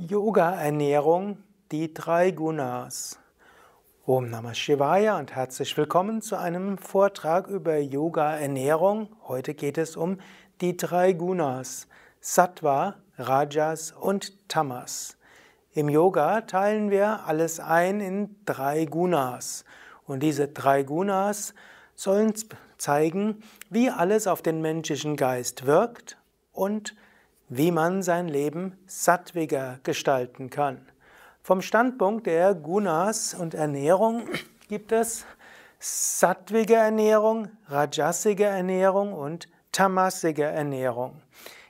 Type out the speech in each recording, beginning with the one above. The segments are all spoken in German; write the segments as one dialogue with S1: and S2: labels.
S1: Yoga-Ernährung, die drei Gunas. Om Namah Shivaya und herzlich willkommen zu einem Vortrag über Yoga-Ernährung. Heute geht es um die drei Gunas, Sattva, Rajas und Tamas. Im Yoga teilen wir alles ein in drei Gunas. Und diese drei Gunas sollen zeigen, wie alles auf den menschlichen Geist wirkt und wie man sein Leben sattwiger gestalten kann. Vom Standpunkt der Gunas und Ernährung gibt es sattwige Ernährung, rajasige Ernährung und tamasige Ernährung.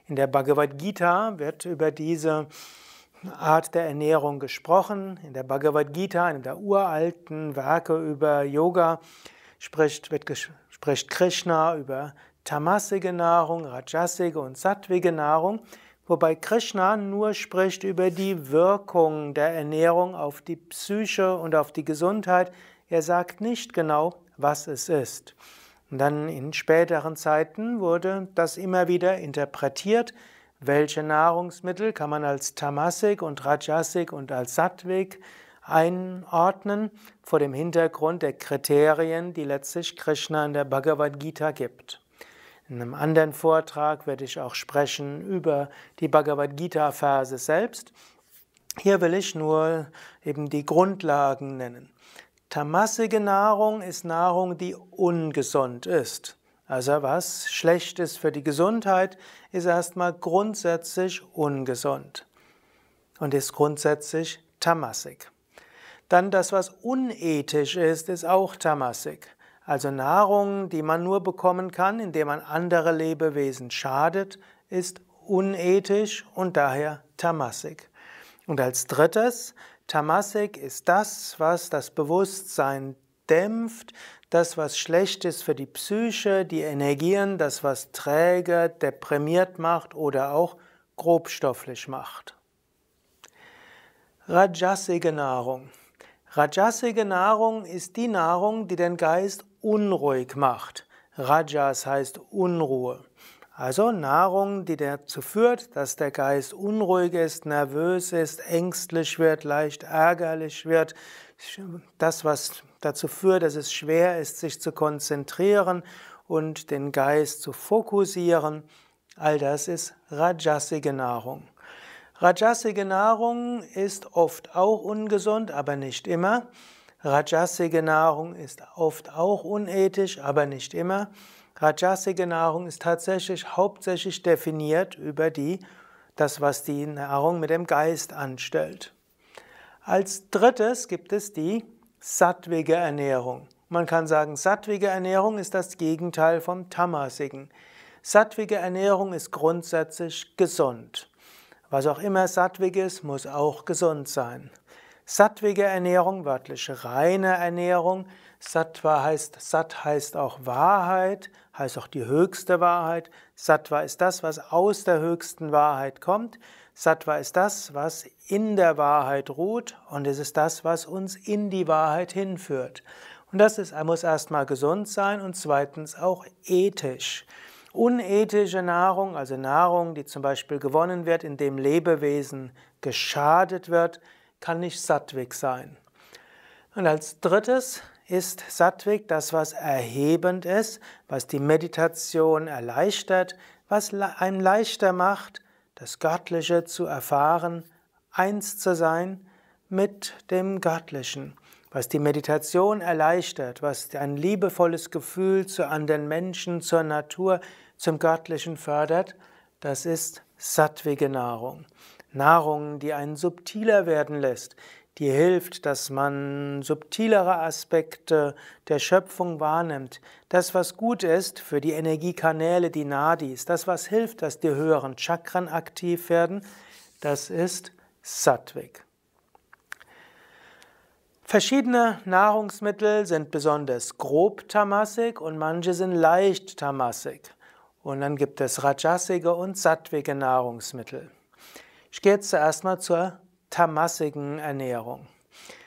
S1: In der Bhagavad Gita wird über diese Art der Ernährung gesprochen. In der Bhagavad Gita, einem der uralten Werke über Yoga, spricht, wird, spricht Krishna über tamasige Nahrung, rajasige und sattwige Nahrung, wobei Krishna nur spricht über die Wirkung der Ernährung auf die Psyche und auf die Gesundheit. Er sagt nicht genau, was es ist. Und dann in späteren Zeiten wurde das immer wieder interpretiert, welche Nahrungsmittel kann man als tamasig und rajasig und als sattvig einordnen vor dem Hintergrund der Kriterien, die letztlich Krishna in der Bhagavad Gita gibt. In einem anderen Vortrag werde ich auch sprechen über die Bhagavad Gita-Verse selbst. Hier will ich nur eben die Grundlagen nennen. Tamassige Nahrung ist Nahrung, die ungesund ist. Also was schlecht ist für die Gesundheit, ist erstmal grundsätzlich ungesund und ist grundsätzlich tamassig. Dann das, was unethisch ist, ist auch tamassig. Also Nahrung, die man nur bekommen kann, indem man andere Lebewesen schadet, ist unethisch und daher tamasik. Und als drittes, tamasik ist das, was das Bewusstsein dämpft, das, was schlecht ist für die Psyche, die Energien, das, was träge, deprimiert macht oder auch grobstofflich macht. Rajasige Nahrung. Rajasige Nahrung ist die Nahrung, die den Geist unruhig macht. Rajas heißt Unruhe. Also Nahrung, die dazu führt, dass der Geist unruhig ist, nervös ist, ängstlich wird, leicht ärgerlich wird. Das, was dazu führt, dass es schwer ist, sich zu konzentrieren und den Geist zu fokussieren, all das ist Rajasige Nahrung. Rajasige Nahrung ist oft auch ungesund, aber nicht immer. Rajasige Nahrung ist oft auch unethisch, aber nicht immer. Rajasige Nahrung ist tatsächlich hauptsächlich definiert über die, das, was die Nahrung mit dem Geist anstellt. Als drittes gibt es die sattwige Ernährung. Man kann sagen, sattwige Ernährung ist das Gegenteil vom tamasigen. Sattwige Ernährung ist grundsätzlich gesund. Was auch immer sattwig ist, muss auch gesund sein. Sattwige Ernährung, wörtlich reine Ernährung. Sattva heißt, satt heißt auch Wahrheit, heißt auch die höchste Wahrheit. Sattva ist das, was aus der höchsten Wahrheit kommt. Sattva ist das, was in der Wahrheit ruht und es ist das, was uns in die Wahrheit hinführt. Und das ist, muss erstmal gesund sein und zweitens auch ethisch. Unethische Nahrung, also Nahrung, die zum Beispiel gewonnen wird, indem Lebewesen geschadet wird, kann nicht Sattvik sein. Und als drittes ist Sattvik das, was erhebend ist, was die Meditation erleichtert, was einem leichter macht, das Göttliche zu erfahren, eins zu sein mit dem Göttlichen, was die Meditation erleichtert, was ein liebevolles Gefühl zu anderen Menschen, zur Natur, zum Göttlichen fördert, das ist sattvige Nahrung. Nahrung, die einen subtiler werden lässt, die hilft, dass man subtilere Aspekte der Schöpfung wahrnimmt. Das, was gut ist für die Energiekanäle, die Nadis, das, was hilft, dass die höheren Chakren aktiv werden, das ist Sattwik. Verschiedene Nahrungsmittel sind besonders grob tamassig und manche sind leicht tamassig. Und dann gibt es rajasige und sattwige Nahrungsmittel. Ich gehe jetzt zuerst mal zur tamassigen Ernährung.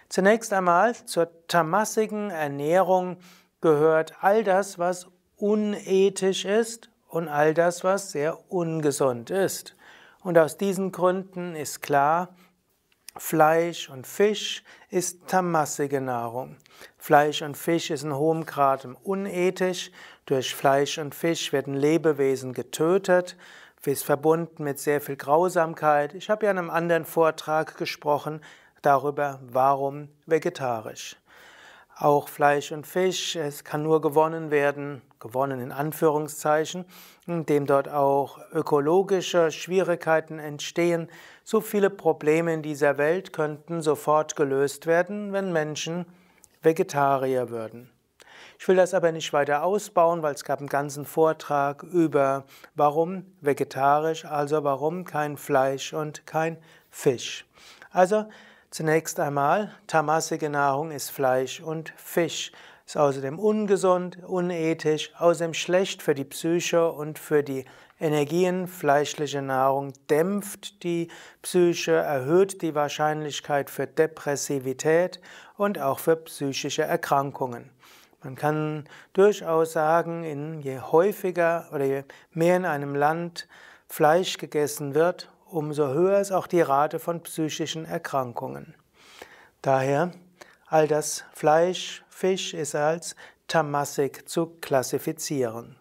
S1: Zunächst einmal zur tamassigen Ernährung gehört all das, was unethisch ist und all das, was sehr ungesund ist. Und aus diesen Gründen ist klar, Fleisch und Fisch ist tamassige Nahrung. Fleisch und Fisch ist in hohem Grad unethisch. Durch Fleisch und Fisch werden Lebewesen getötet ist verbunden mit sehr viel Grausamkeit. Ich habe ja in einem anderen Vortrag gesprochen darüber, warum vegetarisch. Auch Fleisch und Fisch, es kann nur gewonnen werden, gewonnen in Anführungszeichen, indem dort auch ökologische Schwierigkeiten entstehen. So viele Probleme in dieser Welt könnten sofort gelöst werden, wenn Menschen Vegetarier würden. Ich will das aber nicht weiter ausbauen, weil es gab einen ganzen Vortrag über warum vegetarisch, also warum kein Fleisch und kein Fisch. Also zunächst einmal, tamassige Nahrung ist Fleisch und Fisch. Ist außerdem ungesund, unethisch, außerdem schlecht für die Psyche und für die Energien. Fleischliche Nahrung dämpft die Psyche, erhöht die Wahrscheinlichkeit für Depressivität und auch für psychische Erkrankungen. Man kann durchaus sagen, in, je häufiger oder je mehr in einem Land Fleisch gegessen wird, umso höher ist auch die Rate von psychischen Erkrankungen. Daher, all das Fleisch, Fisch ist als Tamassik zu klassifizieren.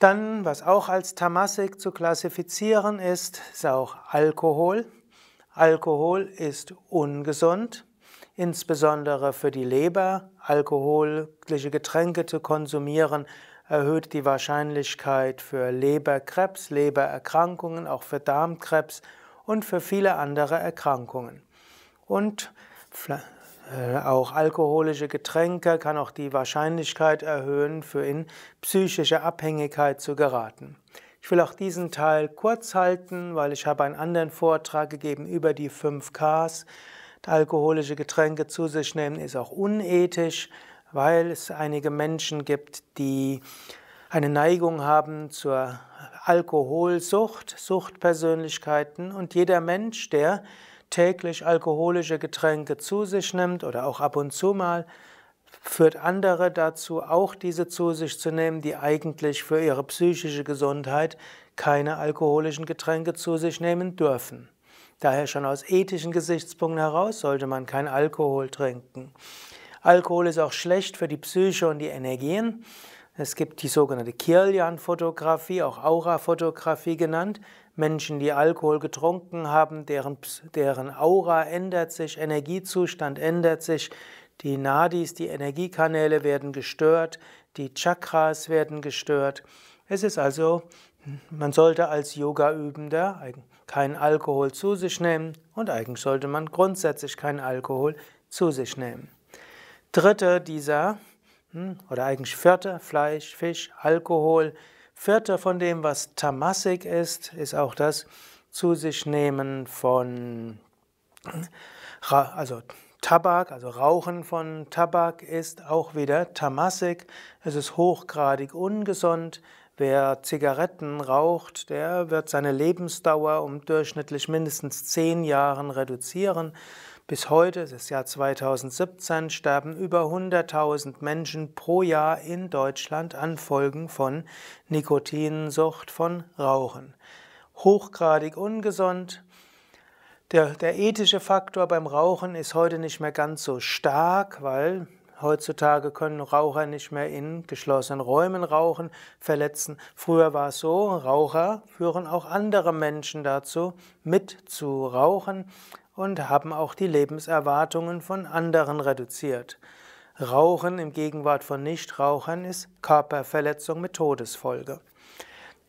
S1: Dann, was auch als Tamassik zu klassifizieren ist, ist auch Alkohol. Alkohol ist ungesund, insbesondere für die Leber, alkoholische Getränke zu konsumieren, erhöht die Wahrscheinlichkeit für Leberkrebs, Lebererkrankungen, auch für Darmkrebs und für viele andere Erkrankungen. Und äh, auch alkoholische Getränke kann auch die Wahrscheinlichkeit erhöhen, für in psychische Abhängigkeit zu geraten. Ich will auch diesen Teil kurz halten, weil ich habe einen anderen Vortrag gegeben über die 5Ks alkoholische Getränke zu sich nehmen, ist auch unethisch, weil es einige Menschen gibt, die eine Neigung haben zur Alkoholsucht, Suchtpersönlichkeiten und jeder Mensch, der täglich alkoholische Getränke zu sich nimmt oder auch ab und zu mal, führt andere dazu, auch diese zu sich zu nehmen, die eigentlich für ihre psychische Gesundheit keine alkoholischen Getränke zu sich nehmen dürfen. Daher schon aus ethischen Gesichtspunkten heraus sollte man kein Alkohol trinken. Alkohol ist auch schlecht für die Psyche und die Energien. Es gibt die sogenannte Kirlian-Fotografie, auch Aura-Fotografie genannt. Menschen, die Alkohol getrunken haben, deren, deren Aura ändert sich, Energiezustand ändert sich, die Nadis, die Energiekanäle werden gestört, die Chakras werden gestört. Es ist also man sollte als Yoga-Übender keinen Alkohol zu sich nehmen und eigentlich sollte man grundsätzlich keinen Alkohol zu sich nehmen. Dritte dieser, hm, oder eigentlich vierte, Fleisch, Fisch, Alkohol. Vierte von dem, was Tamasik ist, ist auch das zu sich nehmen von, also Tabak, also Rauchen von Tabak ist auch wieder Tamasik. Es ist hochgradig ungesund. Wer Zigaretten raucht, der wird seine Lebensdauer um durchschnittlich mindestens zehn Jahren reduzieren. Bis heute, das Jahr 2017, sterben über 100.000 Menschen pro Jahr in Deutschland an Folgen von Nikotinsucht, von Rauchen. Hochgradig ungesund. Der, der ethische Faktor beim Rauchen ist heute nicht mehr ganz so stark, weil Heutzutage können Raucher nicht mehr in geschlossenen Räumen rauchen, verletzen. Früher war es so, Raucher führen auch andere Menschen dazu, mit zu rauchen und haben auch die Lebenserwartungen von anderen reduziert. Rauchen im Gegenwart von Nichtrauchern ist Körperverletzung mit Todesfolge.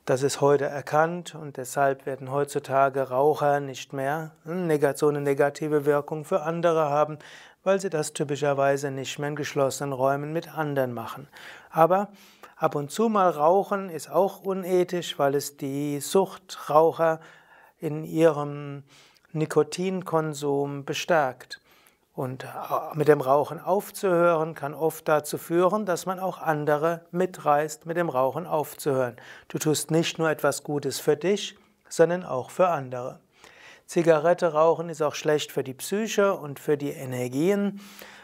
S1: Das ist heute erkannt und deshalb werden heutzutage Raucher nicht mehr so eine negative Wirkung für andere haben, weil sie das typischerweise nicht mehr in geschlossenen Räumen mit anderen machen. Aber ab und zu mal rauchen ist auch unethisch, weil es die Suchtraucher in ihrem Nikotinkonsum bestärkt. Und äh, mit dem Rauchen aufzuhören kann oft dazu führen, dass man auch andere mitreißt, mit dem Rauchen aufzuhören. Du tust nicht nur etwas Gutes für dich, sondern auch für andere. Zigarette rauchen ist auch schlecht für die Psyche und für die Energien.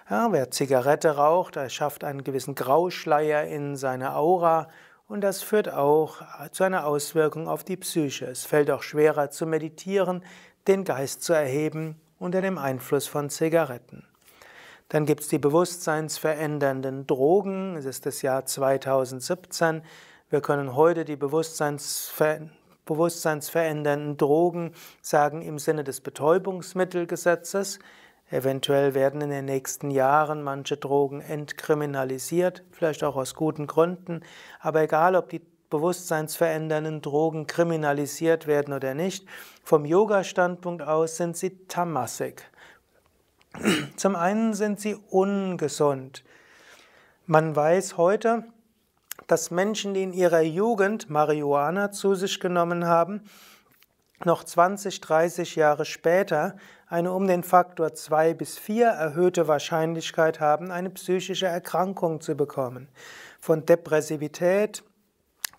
S1: Ja, wer Zigarette raucht, er schafft einen gewissen Grauschleier in seine Aura und das führt auch zu einer Auswirkung auf die Psyche. Es fällt auch schwerer zu meditieren, den Geist zu erheben unter dem Einfluss von Zigaretten. Dann gibt es die bewusstseinsverändernden Drogen. Es ist das Jahr 2017. Wir können heute die bewusstseinsverändernden bewusstseinsverändernden Drogen sagen im Sinne des Betäubungsmittelgesetzes, eventuell werden in den nächsten Jahren manche Drogen entkriminalisiert, vielleicht auch aus guten Gründen, aber egal ob die bewusstseinsverändernden Drogen kriminalisiert werden oder nicht, vom Yoga-Standpunkt aus sind sie tamassig. Zum einen sind sie ungesund. Man weiß heute, dass Menschen, die in ihrer Jugend Marihuana zu sich genommen haben, noch 20, 30 Jahre später eine um den Faktor 2 bis 4 erhöhte Wahrscheinlichkeit haben, eine psychische Erkrankung zu bekommen. Von Depressivität,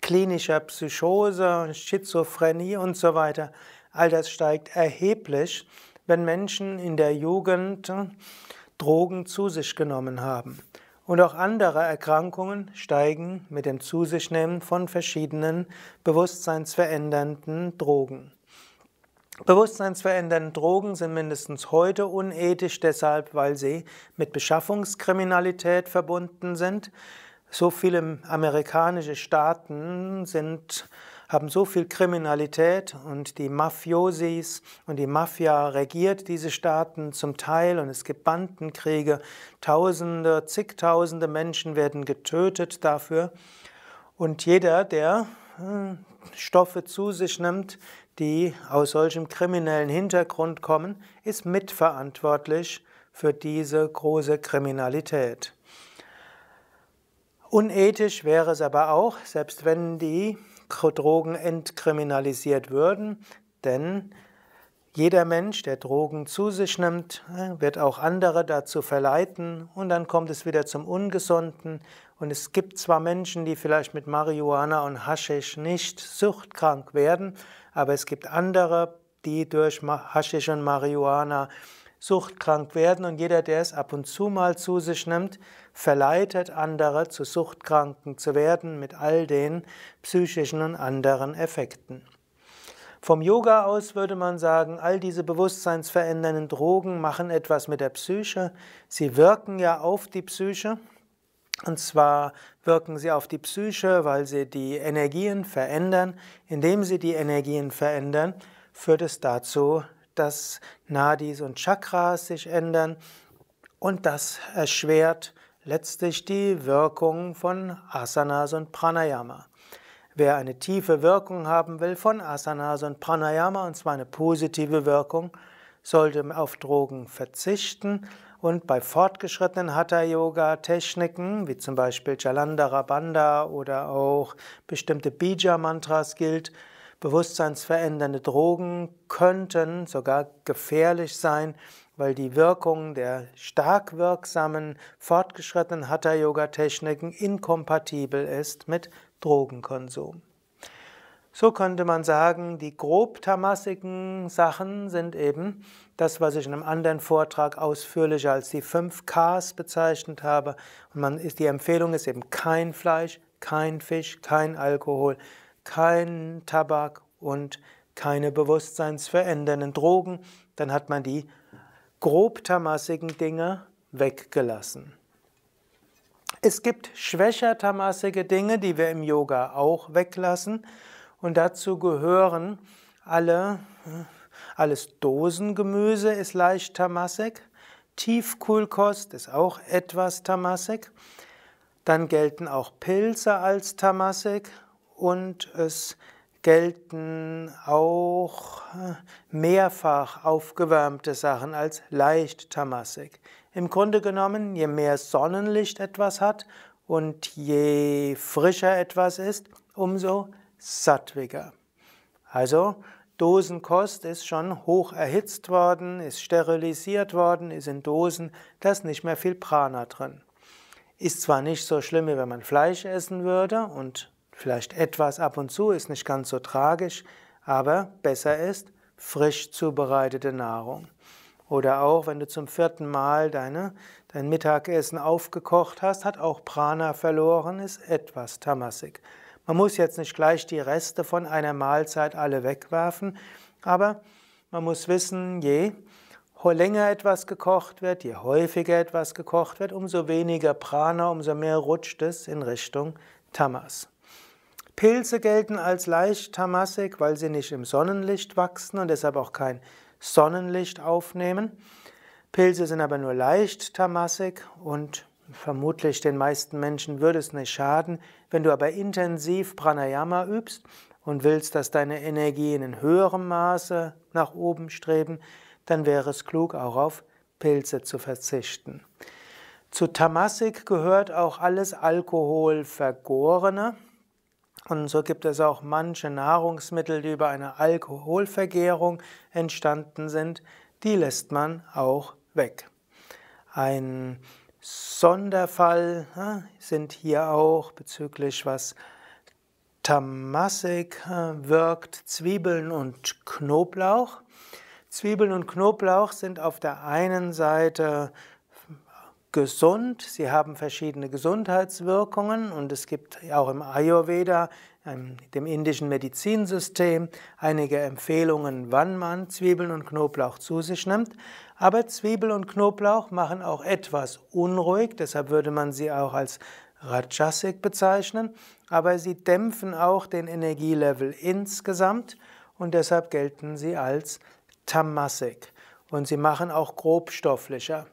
S1: klinischer Psychose, Schizophrenie und so weiter. All das steigt erheblich, wenn Menschen in der Jugend Drogen zu sich genommen haben. Und auch andere Erkrankungen steigen mit dem Zusichnehmen von verschiedenen bewusstseinsverändernden Drogen. Bewusstseinsverändernde Drogen sind mindestens heute unethisch, deshalb, weil sie mit Beschaffungskriminalität verbunden sind. So viele amerikanische Staaten sind haben so viel Kriminalität und die Mafiosis und die Mafia regiert diese Staaten zum Teil und es gibt Bandenkriege. Tausende, zigtausende Menschen werden getötet dafür. Und jeder, der hm, Stoffe zu sich nimmt, die aus solchem kriminellen Hintergrund kommen, ist mitverantwortlich für diese große Kriminalität. Unethisch wäre es aber auch, selbst wenn die Drogen entkriminalisiert würden, denn jeder Mensch, der Drogen zu sich nimmt, ne, wird auch andere dazu verleiten und dann kommt es wieder zum Ungesunden. Und es gibt zwar Menschen, die vielleicht mit Marihuana und Haschisch nicht suchtkrank werden, aber es gibt andere, die durch Haschisch und Marihuana suchtkrank werden. Und jeder, der es ab und zu mal zu sich nimmt, verleitet andere zu Suchtkranken zu werden mit all den psychischen und anderen Effekten. Vom Yoga aus würde man sagen, all diese bewusstseinsverändernden Drogen machen etwas mit der Psyche. Sie wirken ja auf die Psyche. Und zwar wirken sie auf die Psyche, weil sie die Energien verändern. Indem sie die Energien verändern, führt es dazu, dass Nadis und Chakras sich ändern. Und das erschwert letztlich die Wirkung von Asanas und Pranayama. Wer eine tiefe Wirkung haben will von Asanas und Pranayama, und zwar eine positive Wirkung, sollte auf Drogen verzichten und bei fortgeschrittenen Hatha-Yoga-Techniken, wie zum Beispiel Jalandhara Bandha oder auch bestimmte Bija-Mantras gilt, bewusstseinsverändernde Drogen könnten sogar gefährlich sein weil die Wirkung der stark wirksamen, fortgeschrittenen Hatha-Yoga-Techniken inkompatibel ist mit Drogenkonsum. So könnte man sagen, die grob tamassigen Sachen sind eben das, was ich in einem anderen Vortrag ausführlicher als die 5 Ks bezeichnet habe. Und man ist, die Empfehlung ist eben kein Fleisch, kein Fisch, kein Alkohol, kein Tabak und keine bewusstseinsverändernden Drogen. Dann hat man die grob tamassigen Dinge weggelassen. Es gibt schwächer tamassige Dinge, die wir im Yoga auch weglassen. Und dazu gehören alle, äh, alles Dosengemüse ist leicht tamassig. Tiefkohlkost ist auch etwas tamassig. Dann gelten auch Pilze als tamassig und es ist gelten auch äh, mehrfach aufgewärmte Sachen als leicht tamassig. Im Grunde genommen, je mehr Sonnenlicht etwas hat und je frischer etwas ist, umso sattwiger. Also Dosenkost ist schon hoch erhitzt worden, ist sterilisiert worden, ist in Dosen, da ist nicht mehr viel Prana drin. Ist zwar nicht so schlimm, wie wenn man Fleisch essen würde und Vielleicht etwas ab und zu ist nicht ganz so tragisch, aber besser ist frisch zubereitete Nahrung. Oder auch, wenn du zum vierten Mal deine, dein Mittagessen aufgekocht hast, hat auch Prana verloren, ist etwas tamassig. Man muss jetzt nicht gleich die Reste von einer Mahlzeit alle wegwerfen, aber man muss wissen, je länger etwas gekocht wird, je häufiger etwas gekocht wird, umso weniger Prana, umso mehr rutscht es in Richtung Tamas. Pilze gelten als leicht tamassig, weil sie nicht im Sonnenlicht wachsen und deshalb auch kein Sonnenlicht aufnehmen. Pilze sind aber nur leicht tamassig und vermutlich den meisten Menschen würde es nicht schaden, wenn du aber intensiv Pranayama übst und willst, dass deine Energien in höherem Maße nach oben streben, dann wäre es klug, auch auf Pilze zu verzichten. Zu Tamasik gehört auch alles Alkoholvergorene, und so gibt es auch manche Nahrungsmittel, die über eine Alkoholvergärung entstanden sind, die lässt man auch weg. Ein Sonderfall äh, sind hier auch bezüglich was Tamassig äh, wirkt, Zwiebeln und Knoblauch. Zwiebeln und Knoblauch sind auf der einen Seite gesund, sie haben verschiedene Gesundheitswirkungen und es gibt auch im Ayurveda, ähm, dem indischen Medizinsystem, einige Empfehlungen, wann man Zwiebeln und Knoblauch zu sich nimmt. Aber Zwiebel und Knoblauch machen auch etwas unruhig, deshalb würde man sie auch als Rajasik bezeichnen, aber sie dämpfen auch den Energielevel insgesamt und deshalb gelten sie als Tamasik. Und sie machen auch grobstofflicher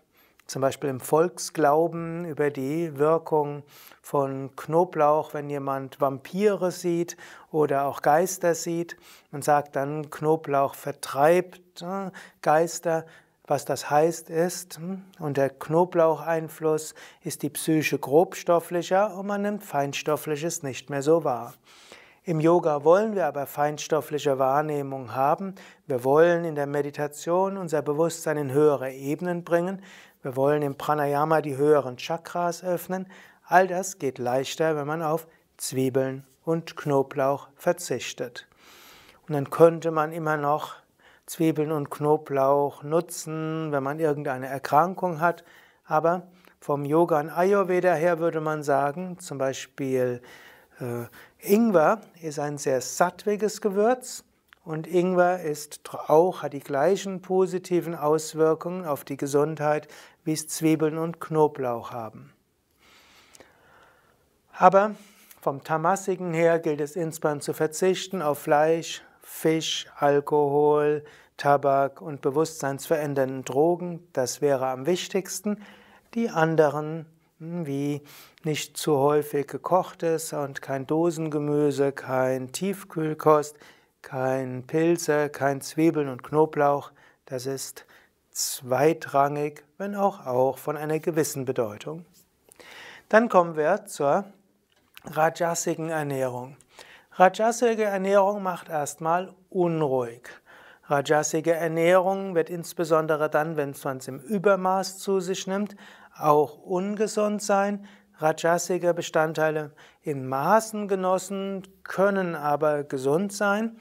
S1: zum Beispiel im Volksglauben über die Wirkung von Knoblauch, wenn jemand Vampire sieht oder auch Geister sieht Man sagt dann, Knoblauch vertreibt äh, Geister. Was das heißt ist, hm, unter Knoblaucheinfluss ist die Psyche grobstofflicher und man nimmt Feinstoffliches nicht mehr so wahr. Im Yoga wollen wir aber feinstoffliche Wahrnehmung haben. Wir wollen in der Meditation unser Bewusstsein in höhere Ebenen bringen. Wir wollen im Pranayama die höheren Chakras öffnen. All das geht leichter, wenn man auf Zwiebeln und Knoblauch verzichtet. Und dann könnte man immer noch Zwiebeln und Knoblauch nutzen, wenn man irgendeine Erkrankung hat. Aber vom Yoga und Ayurveda her würde man sagen, zum Beispiel äh, Ingwer ist ein sehr sattwiges Gewürz. Und Ingwer ist auch, hat die gleichen positiven Auswirkungen auf die Gesundheit, wie es Zwiebeln und Knoblauch haben. Aber vom Tamassigen her gilt es insbesondere zu verzichten auf Fleisch, Fisch, Alkohol, Tabak und bewusstseinsverändernden Drogen. Das wäre am wichtigsten. Die anderen hm, wie nicht zu häufig gekochtes und kein Dosengemüse, kein Tiefkühlkost, kein Pilze, kein Zwiebeln und Knoblauch, das ist zweitrangig, wenn auch auch von einer gewissen Bedeutung. Dann kommen wir zur rajasigen Ernährung. Rajasige Ernährung macht erstmal unruhig. Rajasige Ernährung wird insbesondere dann, wenn man es im Übermaß zu sich nimmt, auch ungesund sein. Rajasige Bestandteile in Maßen genossen können aber gesund sein.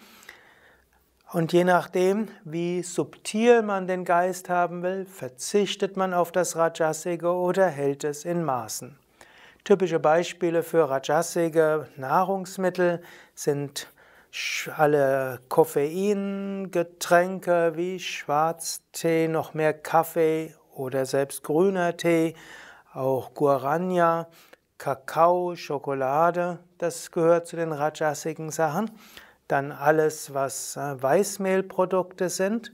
S1: Und je nachdem, wie subtil man den Geist haben will, verzichtet man auf das Rajasige oder hält es in Maßen. Typische Beispiele für Rajasige Nahrungsmittel sind alle Koffeingetränke wie Schwarztee, noch mehr Kaffee oder selbst grüner Tee, auch Guaranya, Kakao, Schokolade, das gehört zu den rajasigen Sachen dann alles, was äh, Weißmehlprodukte sind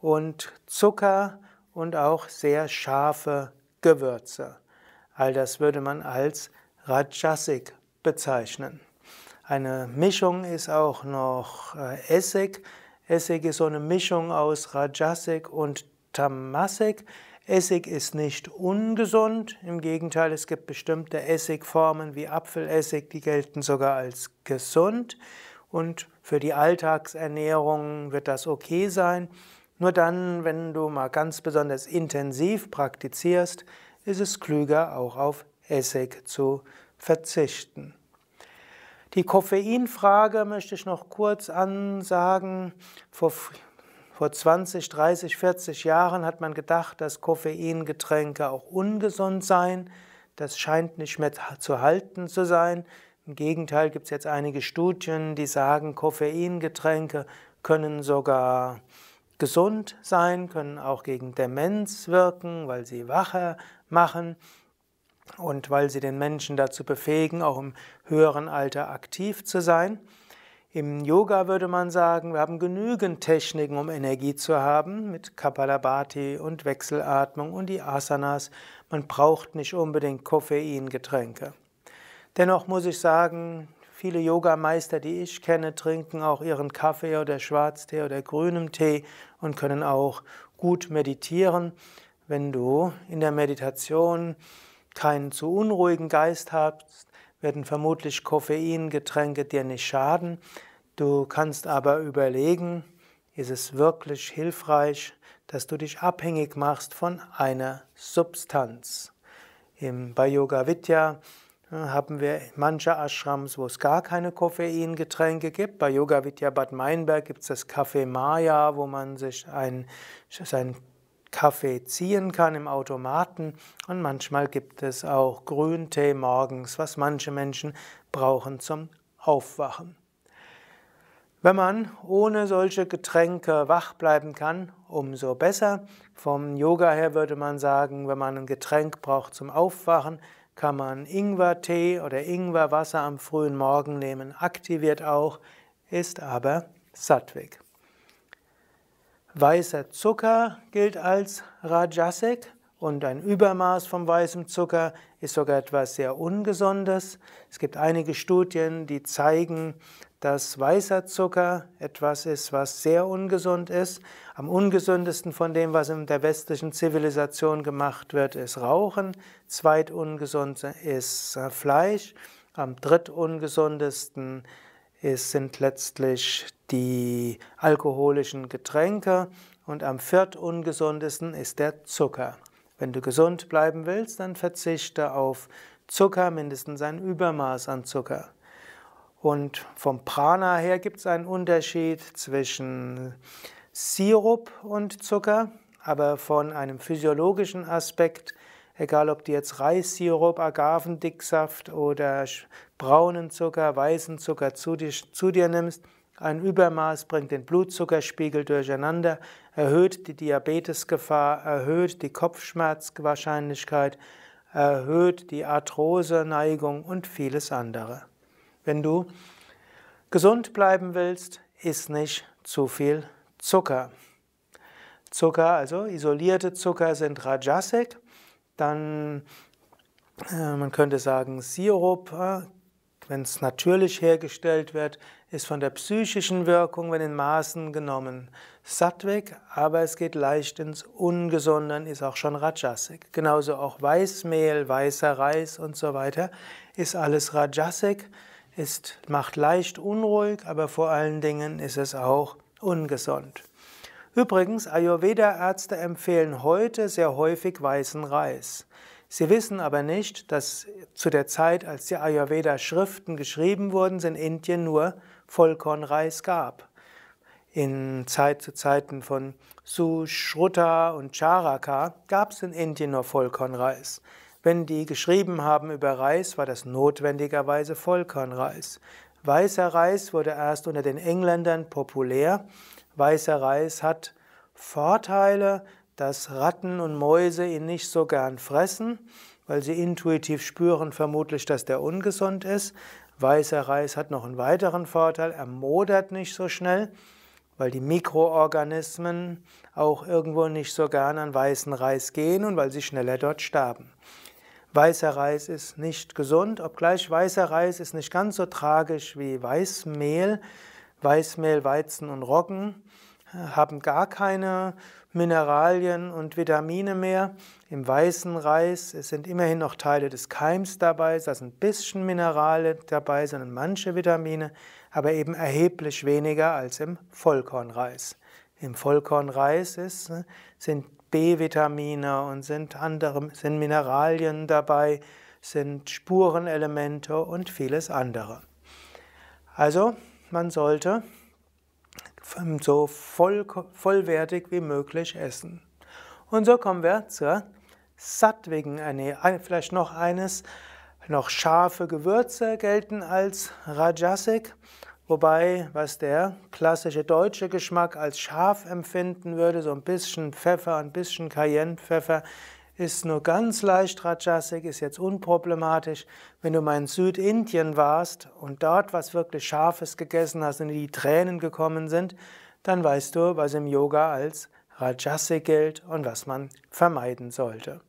S1: und Zucker und auch sehr scharfe Gewürze. All das würde man als Rajasik bezeichnen. Eine Mischung ist auch noch äh, Essig. Essig ist so eine Mischung aus Rajasik und Tamasik. Essig ist nicht ungesund, im Gegenteil, es gibt bestimmte Essigformen wie Apfelessig, die gelten sogar als gesund. Und für die Alltagsernährung wird das okay sein. Nur dann, wenn du mal ganz besonders intensiv praktizierst, ist es klüger, auch auf Essig zu verzichten. Die Koffeinfrage möchte ich noch kurz ansagen. Vor, vor 20, 30, 40 Jahren hat man gedacht, dass Koffeingetränke auch ungesund seien. Das scheint nicht mehr zu halten zu sein. Im Gegenteil gibt es jetzt einige Studien, die sagen, Koffeingetränke können sogar gesund sein, können auch gegen Demenz wirken, weil sie wacher machen und weil sie den Menschen dazu befähigen, auch im höheren Alter aktiv zu sein. Im Yoga würde man sagen, wir haben genügend Techniken, um Energie zu haben, mit Kapalabhati und Wechselatmung und die Asanas. Man braucht nicht unbedingt Koffeingetränke. Dennoch muss ich sagen, viele Yogameister, die ich kenne, trinken auch ihren Kaffee oder Schwarztee oder grünem Tee und können auch gut meditieren. Wenn du in der Meditation keinen zu unruhigen Geist hast, werden vermutlich Koffeingetränke dir nicht schaden. Du kannst aber überlegen, ist es wirklich hilfreich, dass du dich abhängig machst von einer Substanz. Im, bei Yoga Vidya haben wir manche Ashrams, wo es gar keine Koffeingetränke gibt. Bei Yoga Vidya Bad Meinberg gibt es das Café Maya, wo man sich ein, seinen Kaffee ziehen kann im Automaten. Und manchmal gibt es auch Grüntee morgens, was manche Menschen brauchen zum Aufwachen. Wenn man ohne solche Getränke wach bleiben kann, umso besser. Vom Yoga her würde man sagen, wenn man ein Getränk braucht zum Aufwachen, kann man Ingwertee oder Ingwerwasser am frühen Morgen nehmen, aktiviert auch, ist aber Sattwig. Weißer Zucker gilt als Rajasik und ein Übermaß von weißem Zucker ist sogar etwas sehr Ungesundes. Es gibt einige Studien, die zeigen, dass weißer Zucker etwas ist, was sehr ungesund ist. Am ungesündesten von dem, was in der westlichen Zivilisation gemacht wird, ist Rauchen. Zweitungesund ist äh, Fleisch. Am drittungesundesten ist, sind letztlich die alkoholischen Getränke. Und am viertungesundesten ist der Zucker. Wenn du gesund bleiben willst, dann verzichte auf Zucker, mindestens ein Übermaß an Zucker. Und vom Prana her gibt es einen Unterschied zwischen Sirup und Zucker, aber von einem physiologischen Aspekt, egal ob du jetzt Reissirup, Agavendicksaft oder braunen Zucker, weißen Zucker zu dir, zu dir nimmst, ein Übermaß bringt den Blutzuckerspiegel durcheinander, erhöht die Diabetesgefahr, erhöht die Kopfschmerzwahrscheinlichkeit, erhöht die Arthroseneigung und vieles andere. Wenn du gesund bleiben willst, isst nicht zu viel Zucker. Zucker, also isolierte Zucker sind Rajasik, dann äh, man könnte sagen Sirup, äh, wenn es natürlich hergestellt wird, ist von der psychischen Wirkung, wenn in Maßen genommen, sattweg, aber es geht leicht ins Ungesunde, ist auch schon Rajasik. Genauso auch Weißmehl, weißer Reis und so weiter ist alles Rajasik ist, macht leicht unruhig, aber vor allen Dingen ist es auch ungesund. Übrigens, Ayurveda-Ärzte empfehlen heute sehr häufig weißen Reis. Sie wissen aber nicht, dass zu der Zeit, als die Ayurveda-Schriften geschrieben wurden, es in Indien nur Vollkornreis gab. In Zeit, zu Zeiten von Sushruta und Charaka gab es in Indien nur Vollkornreis. Wenn die geschrieben haben über Reis, war das notwendigerweise Vollkornreis. Weißer Reis wurde erst unter den Engländern populär. Weißer Reis hat Vorteile, dass Ratten und Mäuse ihn nicht so gern fressen, weil sie intuitiv spüren vermutlich, dass der ungesund ist. Weißer Reis hat noch einen weiteren Vorteil, er modert nicht so schnell, weil die Mikroorganismen auch irgendwo nicht so gern an weißen Reis gehen und weil sie schneller dort sterben. Weißer Reis ist nicht gesund, obgleich weißer Reis ist nicht ganz so tragisch wie Weißmehl. Weißmehl, Weizen und Roggen äh, haben gar keine Mineralien und Vitamine mehr. Im weißen Reis sind immerhin noch Teile des Keims dabei, da sind ein bisschen Minerale dabei, sondern manche Vitamine, aber eben erheblich weniger als im Vollkornreis. Im Vollkornreis ist, äh, sind B-Vitamine und sind, andere, sind Mineralien dabei, sind Spurenelemente und vieles andere. Also man sollte so voll, vollwertig wie möglich essen. Und so kommen wir zur sattwigen Ernährung. Vielleicht noch eines, noch scharfe Gewürze gelten als Rajasik. Wobei, was der klassische deutsche Geschmack als scharf empfinden würde, so ein bisschen Pfeffer, ein bisschen Cayennepfeffer, ist nur ganz leicht rajasig, ist jetzt unproblematisch. Wenn du mal in Südindien warst und dort was wirklich Scharfes gegessen hast und die Tränen gekommen sind, dann weißt du, was im Yoga als rajasig gilt und was man vermeiden sollte.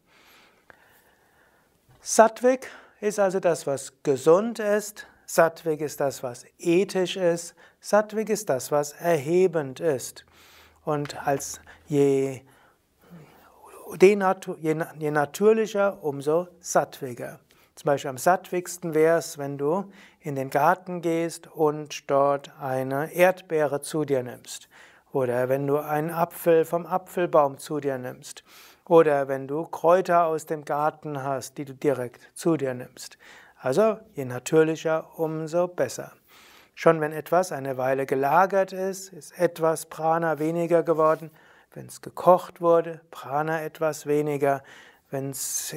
S1: Sattvik ist also das, was gesund ist, Sattvik ist das, was ethisch ist. Sattvik ist das, was erhebend ist. Und als je, je, je natürlicher, umso sattwiger. Zum Beispiel am sattwigsten wäre es, wenn du in den Garten gehst und dort eine Erdbeere zu dir nimmst. Oder wenn du einen Apfel vom Apfelbaum zu dir nimmst. Oder wenn du Kräuter aus dem Garten hast, die du direkt zu dir nimmst. Also je natürlicher, umso besser. Schon wenn etwas eine Weile gelagert ist, ist etwas Prana weniger geworden. Wenn es gekocht wurde, Prana etwas weniger. Wenn es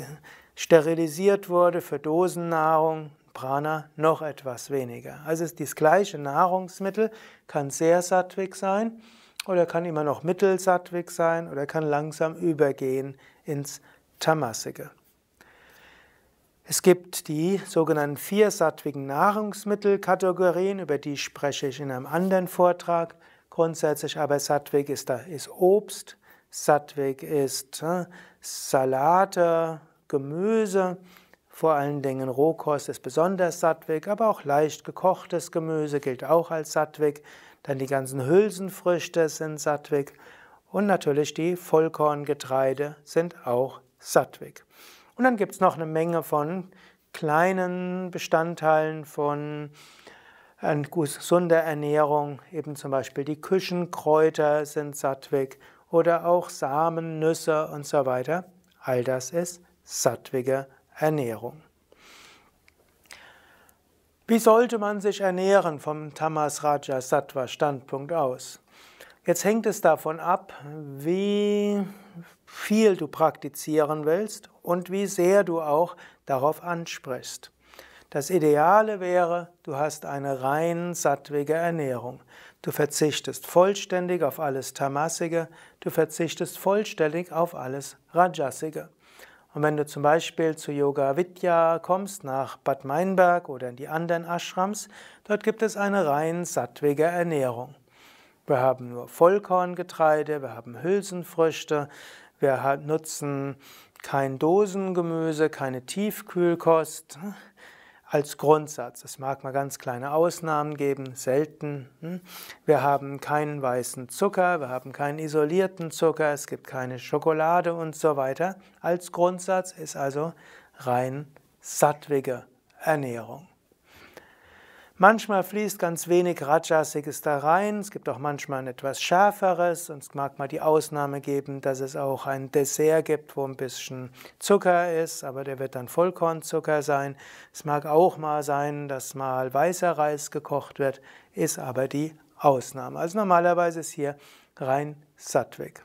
S1: sterilisiert wurde für Dosennahrung, Prana noch etwas weniger. Also ist das gleiche Nahrungsmittel, kann sehr sattwig sein oder kann immer noch mittelsattwig sein oder kann langsam übergehen ins Tamasige. Es gibt die sogenannten vier sattwigen Nahrungsmittelkategorien, über die spreche ich in einem anderen Vortrag. Grundsätzlich aber sattwig ist, da, ist Obst, sattwig ist äh, Salate, Gemüse, vor allen Dingen Rohkost ist besonders sattwig, aber auch leicht gekochtes Gemüse gilt auch als sattwig. Dann die ganzen Hülsenfrüchte sind sattwig und natürlich die Vollkorngetreide sind auch sattwig. Und dann gibt es noch eine Menge von kleinen Bestandteilen von äh, gesunder Ernährung, eben zum Beispiel die Küchenkräuter sind Sattwig oder auch Samen, Nüsse und so weiter. All das ist sattwige Ernährung. Wie sollte man sich ernähren vom Tamas Raja Sattva Standpunkt aus? Jetzt hängt es davon ab, wie viel du praktizieren willst und wie sehr du auch darauf ansprichst. Das Ideale wäre, du hast eine rein sattwige Ernährung. Du verzichtest vollständig auf alles Tamasige, du verzichtest vollständig auf alles Rajasige. Und wenn du zum Beispiel zu Yoga Vidya kommst, nach Bad Meinberg oder in die anderen Ashrams, dort gibt es eine rein sattwige Ernährung. Wir haben nur Vollkorngetreide, wir haben Hülsenfrüchte, wir nutzen kein Dosengemüse, keine Tiefkühlkost hm, als Grundsatz. Es mag mal ganz kleine Ausnahmen geben, selten. Hm. Wir haben keinen weißen Zucker, wir haben keinen isolierten Zucker, es gibt keine Schokolade und so weiter. Als Grundsatz ist also rein sattwige Ernährung. Manchmal fließt ganz wenig Rajasiges da rein, es gibt auch manchmal ein etwas schärferes und es mag mal die Ausnahme geben, dass es auch ein Dessert gibt, wo ein bisschen Zucker ist, aber der wird dann Vollkornzucker sein. Es mag auch mal sein, dass mal weißer Reis gekocht wird, ist aber die Ausnahme. Also normalerweise ist hier rein Sattweg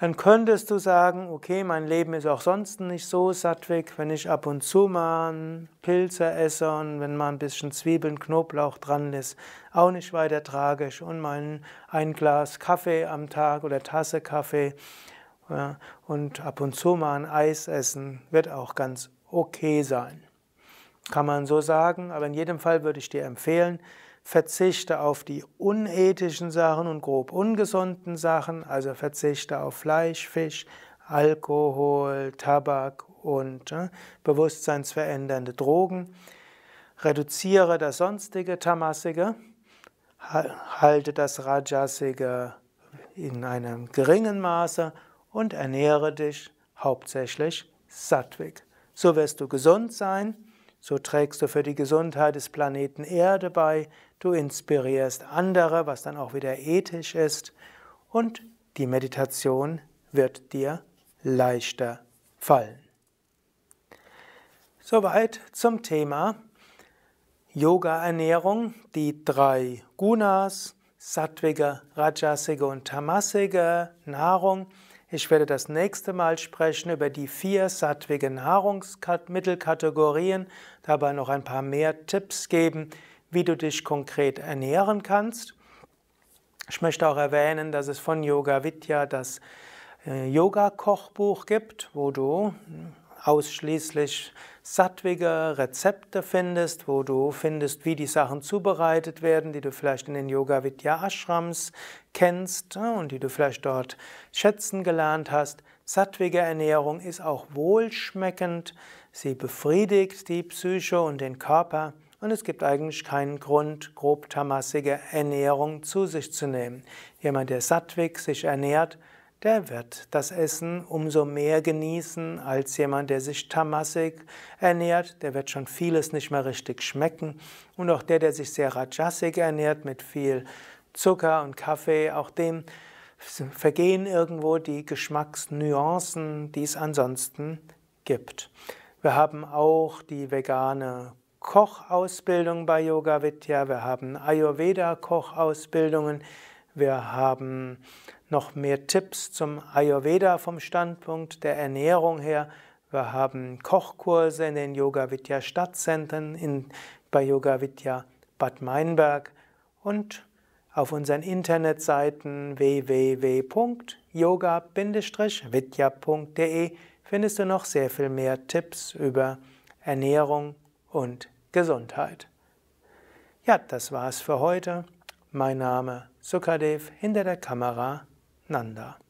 S1: dann könntest du sagen, okay, mein Leben ist auch sonst nicht so sattwig, wenn ich ab und zu mal Pilze esse und wenn mal ein bisschen Zwiebeln, Knoblauch dran ist, auch nicht weiter tragisch und mein ein Glas Kaffee am Tag oder Tasse Kaffee ja, und ab und zu mal ein Eis essen wird auch ganz okay sein. Kann man so sagen, aber in jedem Fall würde ich dir empfehlen, verzichte auf die unethischen Sachen und grob ungesunden Sachen, also verzichte auf Fleisch, Fisch, Alkohol, Tabak und ne, bewusstseinsverändernde Drogen. Reduziere das sonstige Tamassige, halte das Rajasige in einem geringen Maße und ernähre dich hauptsächlich sattwig. So wirst du gesund sein so trägst du für die Gesundheit des Planeten Erde bei, du inspirierst andere, was dann auch wieder ethisch ist, und die Meditation wird dir leichter fallen. Soweit zum Thema Yoga-Ernährung, die drei Gunas, sattvige, rajasige und tamasige Nahrung ich werde das nächste Mal sprechen über die vier sattwigen Nahrungsmittelkategorien, dabei noch ein paar mehr Tipps geben, wie du dich konkret ernähren kannst. Ich möchte auch erwähnen, dass es von Yoga Vidya das äh, Yoga-Kochbuch gibt, wo du hm, ausschließlich sattwige Rezepte findest, wo du findest, wie die Sachen zubereitet werden, die du vielleicht in den Yoga Vidya Ashrams kennst und die du vielleicht dort schätzen gelernt hast. Sattwige Ernährung ist auch wohlschmeckend, sie befriedigt die Psyche und den Körper und es gibt eigentlich keinen Grund, grob tamassige Ernährung zu sich zu nehmen. Jemand, der sattwig sich ernährt, der wird das Essen umso mehr genießen als jemand, der sich tamassig ernährt. Der wird schon vieles nicht mehr richtig schmecken. Und auch der, der sich sehr rajasig ernährt mit viel Zucker und Kaffee, auch dem vergehen irgendwo die Geschmacksnuancen, die es ansonsten gibt. Wir haben auch die vegane Kochausbildung bei Yoga Vidya, wir haben Ayurveda Kochausbildungen, wir haben noch mehr Tipps zum Ayurveda vom Standpunkt der Ernährung her. Wir haben Kochkurse in den Yoga Vidya Stadtzentren in, bei Yoga Vidya Bad Meinberg und auf unseren Internetseiten www.yoga-vidya.de findest du noch sehr viel mehr Tipps über Ernährung und Gesundheit. Ja, das war's für heute. Mein Name Sukadev hinter der Kamera なんだ。